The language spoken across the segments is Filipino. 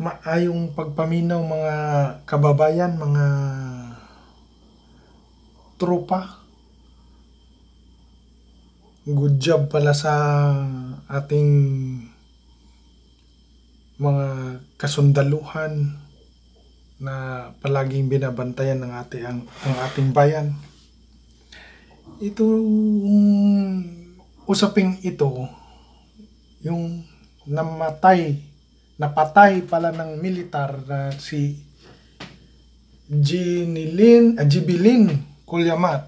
ma maayong ah, pagpaminaw mga kababayan, mga tropa. Good job pala sa ating mga kasundaluhan na palaging binabantayan ng ating ang, ang ating bayan. Ito usaping ito yung namatay napatay pala ng militar na si Jinilin, uh, ah, Jibilin Kulyamat.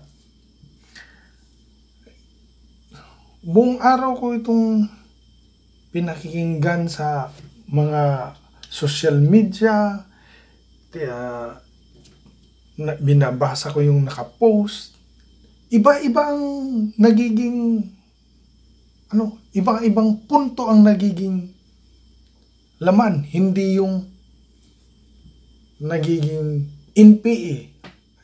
Buong araw ko itong pinakikinggan sa mga social media, uh, binabasa ko yung nakapost. Iba-ibang nagiging ano, iba-ibang punto ang nagiging laman, hindi yung nagiging NPA.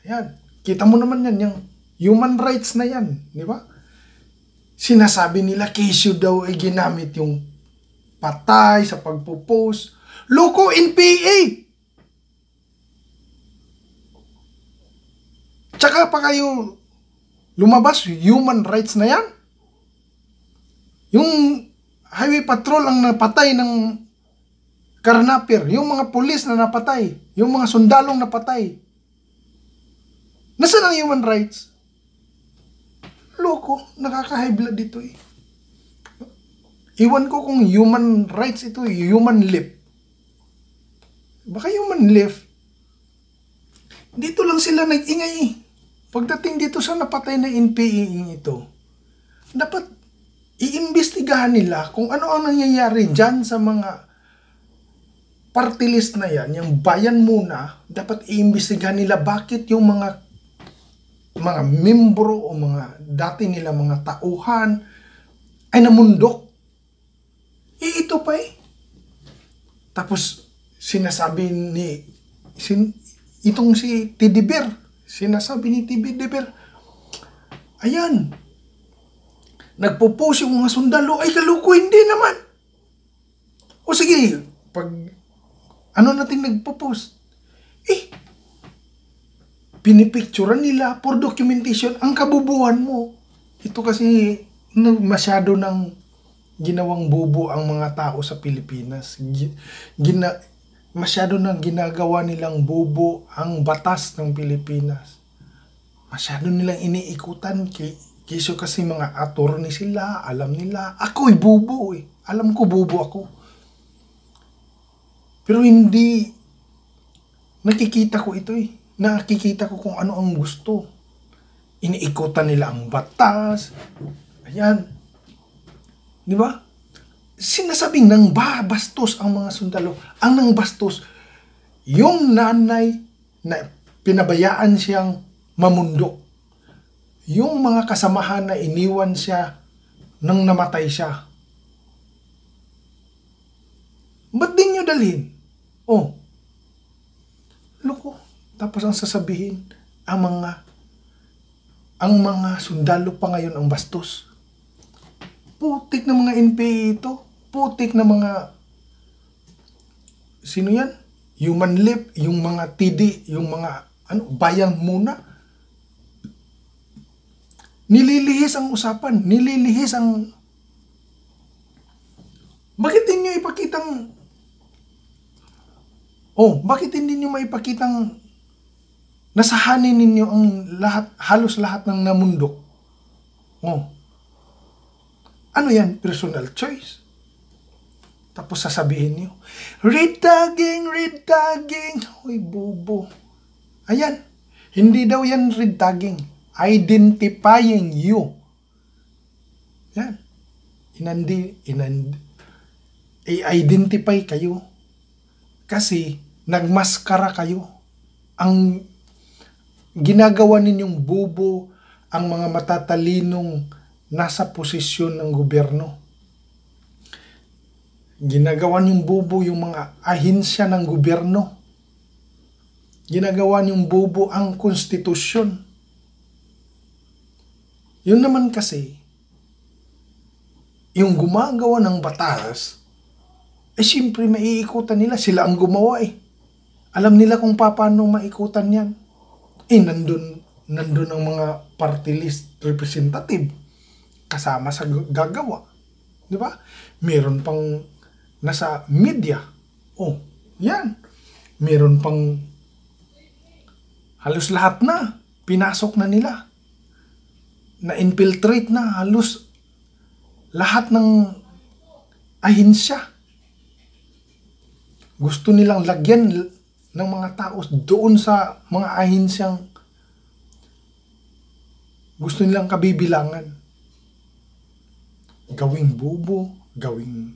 Ayan. Kita mo naman yan, yung human rights na yan, di ba? Sinasabi nila Casio daw ay ginamit yung patay sa pagpo-post. Loko NPA! Tsaka pa kayo lumabas, human rights na yan? Yung highway patrol ang napatay ng karnapir, yung mga pulis na napatay, yung mga sundalong napatay. Nasaan ang human rights? Loko, nakakahibla dito eh. Iwan ko kung human rights ito, eh, human life. Baka human life. Dito lang sila nag-ingay eh. Pagdating dito sa napatay na NPE ito, dapat iimbestigahan nila kung ano ang nangyayari dyan sa mga party list na yan, yung bayan muna, dapat iimbestigahan nila bakit yung mga mga membro o mga dati nila mga tauhan ay namundok. E ito pa eh. Tapos sinasabi ni sin, itong si Tidibir, sinasabi ni Tidibir, ayan, nagpo-post yung mga sundalo, ay kaluko, hindi naman. O sige, pag ano nating nagpo-post? Eh, pinipicturan nila for documentation ang kabubuhan mo. Ito kasi masyado ng ginawang bobo ang mga tao sa Pilipinas. Gina, masyado nang ginagawa nilang bobo ang batas ng Pilipinas. Masyado nilang iniikutan kiso kasi mga attorney sila, alam nila. Ako'y bobo eh. Alam ko bobo ako. Pero hindi nakikita ko ito eh. Nakikita ko kung ano ang gusto. Iniikutan nila ang batas. Ayan. Di ba? Sinasabing nang babastos ang mga sundalo. Ang nang bastos, yung nanay na pinabayaan siyang mamundo. Yung mga kasamahan na iniwan siya nang namatay siya. Ba't din nyo dalhin? Oh, loko. Tapos ang sasabihin, ang mga ang mga sundalo pa ngayon ang bastos. Putik na mga NPA ito. Putik na mga sino yan? Human lip, yung mga TD, yung mga ano, bayang muna. Nililihis ang usapan, nililihis ang Bakit din niyo ipakitang Oh, bakit hindi niyo maipakitang nasahanin ninyo ang lahat, halos lahat ng namundok? Oh. Ano yan? Personal choice. Tapos sasabihin niyo, red tagging, red tagging. Hoy, bobo. Ayan. Hindi daw yan red tagging. Identifying you. Yan. Inandi, inandi, i-identify kayo. Kasi, nagmaskara kayo. Ang ginagawa ninyong bubo ang mga matatalinong nasa posisyon ng gobyerno. Ginagawa ninyong bubo yung mga ahinsya ng gobyerno. Ginagawa ninyong bubo ang konstitusyon. Yun naman kasi, yung gumagawa ng batas, eh siyempre maiikutan nila, sila ang gumawa eh. Alam nila kung paano maikutan yan. Eh, nandun, nandun ang mga party list representative kasama sa gagawa. Di ba? Meron pang nasa media. Oh, yan. Meron pang halos lahat na. Pinasok na nila. Na-infiltrate na halos lahat ng ahinsya. Gusto nilang lagyan ng mga tao doon sa mga ahinsyang gusto nilang kabibilangan. Gawing bubo, gawing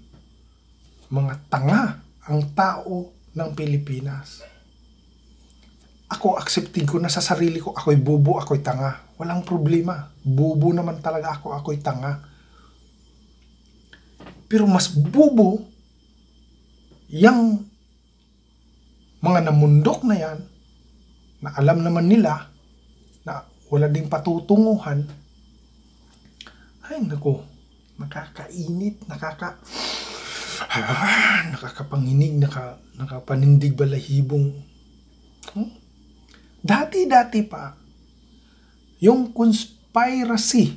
mga tanga ang tao ng Pilipinas. Ako, accepting ko na sa sarili ko, ako'y bubo, ako'y tanga. Walang problema. Bubo naman talaga ako, ako'y tanga. Pero mas bubo yung mga namundok na yan, na alam naman nila na wala ding patutunguhan, ay nako, nakakainit, nakaka nakakapanginig, naka, nakapanindig balahibong. Hmm? Dati-dati pa, yung conspiracy,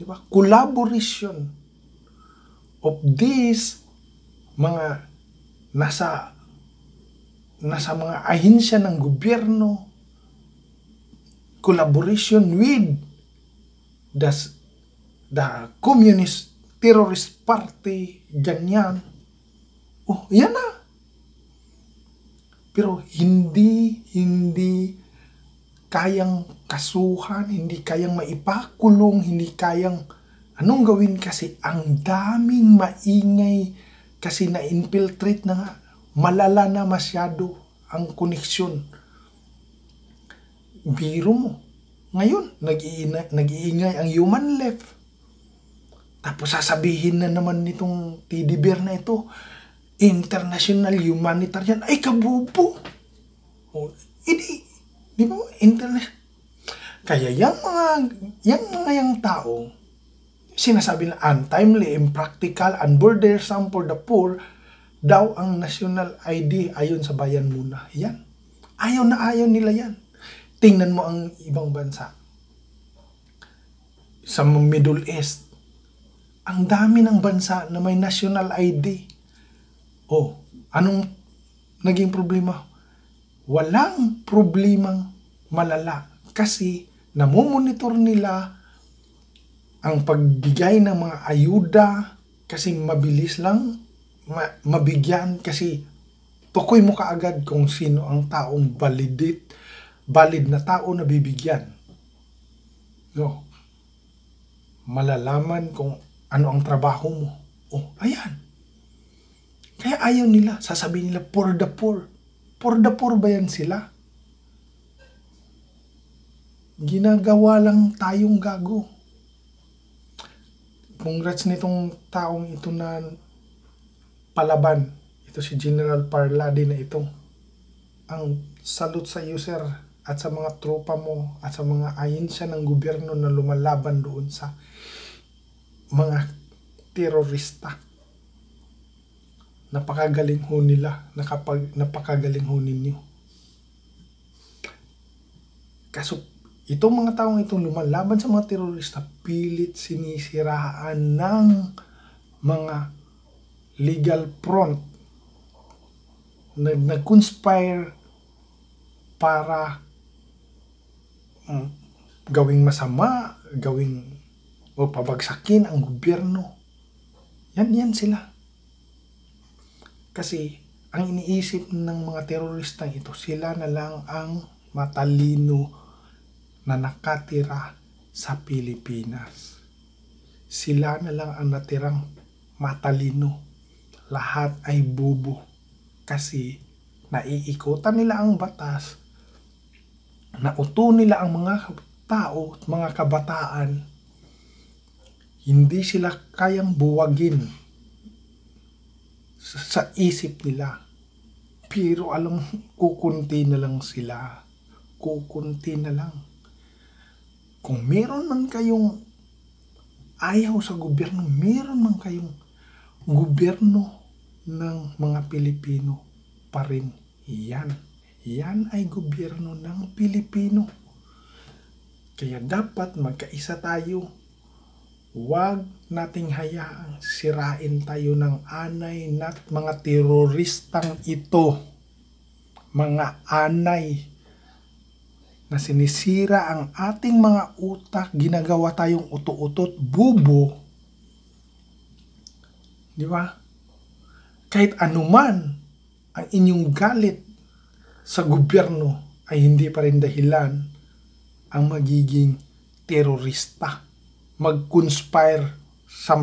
di ba? collaboration of these mga nasa nasa mga ahinsya ng gobyerno, collaboration with das the communist terrorist party, ganyan. Oh, yan na. Pero hindi, hindi kayang kasuhan, hindi kayang maipakulong, hindi kayang anong gawin kasi ang daming maingay kasi na-infiltrate na nga malala na masyado ang koneksyon. Biro mo. Ngayon, nag-iingay ang human left. Tapos sasabihin na naman nitong teddy bear na ito, international humanitarian, ay kabubo. O, oh, hindi, di ba, international. Kaya yung mga, yung mga yung tao, sinasabi na untimely, impractical, unburdensome for the poor, daw ang national ID ayon sa bayan muna. Yan. Ayaw na ayaw nila yan. Tingnan mo ang ibang bansa. Sa Middle East, ang dami ng bansa na may national ID. Oh, anong naging problema? Walang problemang malala kasi namomonitor nila ang pagbigay ng mga ayuda kasi mabilis lang ma- mabigyan kasi tukoy mo kaagad kung sino ang taong validit, valid na tao na bibigyan. No. Malalaman kung ano ang trabaho mo. Oh, ayan. Kaya ayaw nila. Sasabihin nila, for the poor. For the poor ba yan sila? Ginagawa lang tayong gago. Congrats nitong taong ito na palaban. Ito si General Parladi na ito. Ang salute sa iyo sir at sa mga tropa mo at sa mga ayensya ng gobyerno na lumalaban doon sa mga terorista. Napakagaling ho nila, nakapag, napakagaling ho ninyo. Kaso itong mga taong itong lumalaban sa mga terorista, pilit sinisiraan ng mga legal front na nag-conspire para um, gawing masama, gawing o pabagsakin ang gobyerno. Yan, yan sila. Kasi ang iniisip ng mga terorista ito, sila na lang ang matalino na nakatira sa Pilipinas. Sila na lang ang natirang matalino lahat ay bobo kasi naiikutan nila ang batas, nauto nila ang mga tao at mga kabataan, hindi sila kayang buwagin sa, sa isip nila. Pero alam, kukunti na lang sila. Kukunti na lang. Kung meron man kayong ayaw sa gobyerno, meron man kayong gobyerno ng mga Pilipino pa rin yan. Yan ay gobyerno ng Pilipino. Kaya dapat magkaisa tayo. Huwag nating hayaang sirain tayo ng anay nat mga teroristang ito. Mga anay na sinisira ang ating mga utak, ginagawa tayong uto-utot, bubo. Di ba? kahit anuman ang inyong galit sa gobyerno ay hindi pa rin dahilan ang magiging terorista. Mag-conspire sa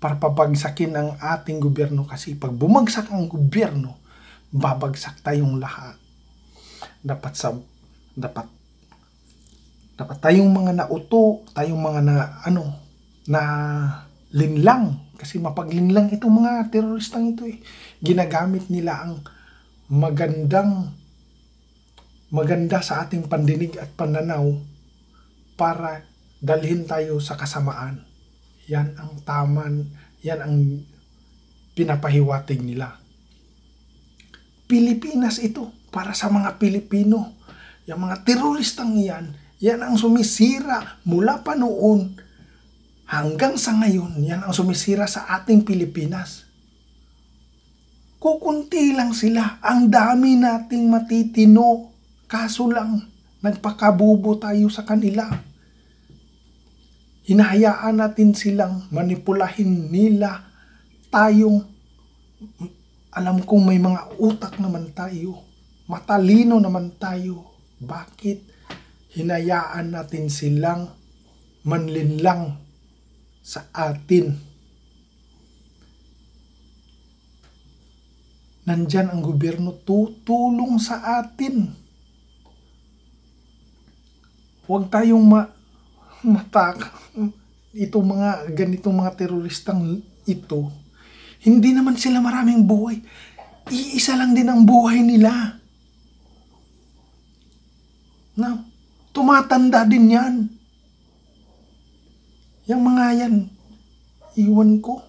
parpapagsakin ang ating gobyerno kasi pag bumagsak ang gobyerno, babagsak tayong lahat. Dapat sa dapat dapat tayong mga nauto, tayong mga na ano na linlang kasi mapaglinlang itong mga teroristang ito eh. Ginagamit nila ang magandang maganda sa ating pandinig at pananaw para dalhin tayo sa kasamaan. Yan ang taman, yan ang pinapahiwatig nila. Pilipinas ito para sa mga Pilipino. Yung mga teroristang yan, yan ang sumisira mula pa noon Hanggang sa ngayon, yan ang sumisira sa ating Pilipinas. Kukunti lang sila, ang dami nating matitino. Kaso lang, nagpakabubo tayo sa kanila. Hinahayaan natin silang manipulahin nila tayong alam kong may mga utak naman tayo, matalino naman tayo. Bakit hinayaan natin silang manlinlang sa atin. Nandyan ang gobyerno tutulong sa atin. Huwag tayong ma matak itong mga ganitong mga teroristang ito. Hindi naman sila maraming buhay. Iisa lang din ang buhay nila. Na, tumatanda din yan. Yung mga yan, iwan ko.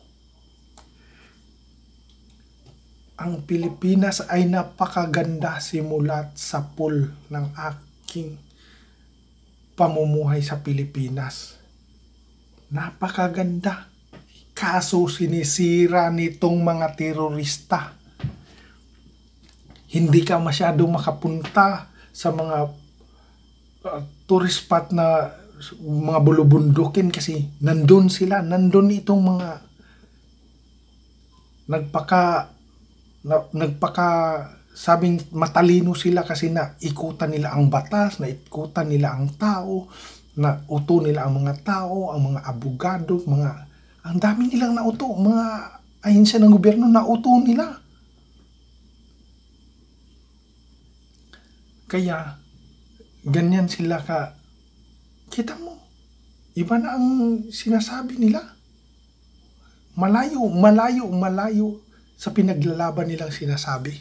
Ang Pilipinas ay napakaganda simulat sa pool ng aking pamumuhay sa Pilipinas. Napakaganda. Kaso sinisira nitong mga terorista. Hindi ka masyado makapunta sa mga uh, ah, tourist spot na mga bulubundukin kasi nandun sila, nandun itong mga nagpaka na, nagpaka sabing matalino sila kasi na ikutan nila ang batas, na ikutan nila ang tao, na uto nila ang mga tao, ang mga abogado, mga ang dami nilang nauto, mga ahinsya ng gobyerno na uto nila. Kaya ganyan sila ka Kita mo, iba na ang sinasabi nila. Malayo, malayo, malayo sa pinaglalaban nilang sinasabi.